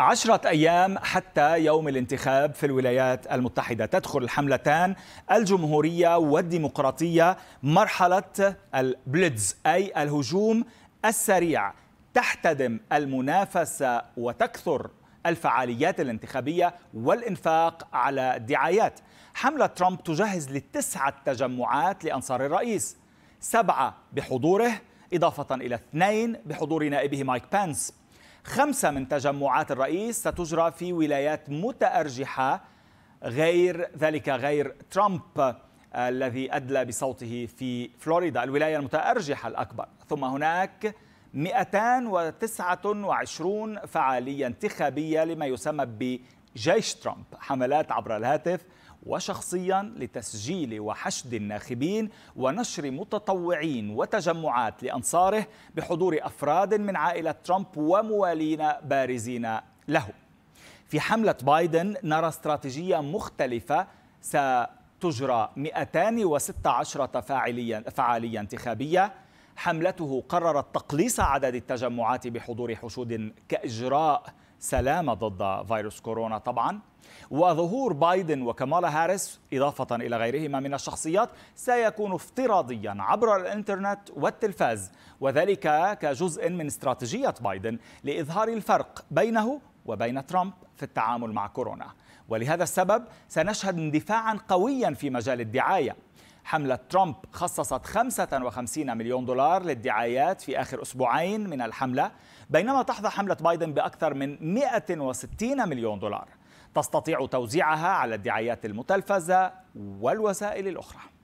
عشرة أيام حتى يوم الانتخاب في الولايات المتحدة تدخل الحملتان الجمهورية والديمقراطية مرحلة البليدز أي الهجوم السريع تحتدم المنافسة وتكثر الفعاليات الانتخابية والإنفاق على دعايات حملة ترامب تجهز لتسعة تجمعات لأنصار الرئيس سبعة بحضوره إضافة إلى اثنين بحضور نائبه مايك بانس خمسة من تجمعات الرئيس ستجرى في ولايات متأرجحة غير ذلك غير ترامب آه، الذي أدلى بصوته في فلوريدا الولاية المتأرجحة الأكبر ثم هناك 229 فعالية انتخابية لما يسمى ب جيش ترامب حملات عبر الهاتف وشخصيا لتسجيل وحشد الناخبين ونشر متطوعين وتجمعات لانصاره بحضور افراد من عائله ترامب وموالين بارزين له. في حمله بايدن نرى استراتيجيه مختلفه ستجرى 216 فاعليا فعاليه انتخابيه حملته قررت تقليص عدد التجمعات بحضور حشود كإجراء سلامة ضد فيروس كورونا طبعا وظهور بايدن وكمالا هاريس إضافة إلى غيرهما من الشخصيات سيكون افتراضيا عبر الإنترنت والتلفاز وذلك كجزء من استراتيجية بايدن لإظهار الفرق بينه وبين ترامب في التعامل مع كورونا ولهذا السبب سنشهد اندفاعا قويا في مجال الدعاية حملة ترامب خصصت 55 مليون دولار للدعايات في آخر أسبوعين من الحملة بينما تحظى حملة بايدن بأكثر من 160 مليون دولار تستطيع توزيعها على الدعايات المتلفزة والوسائل الأخرى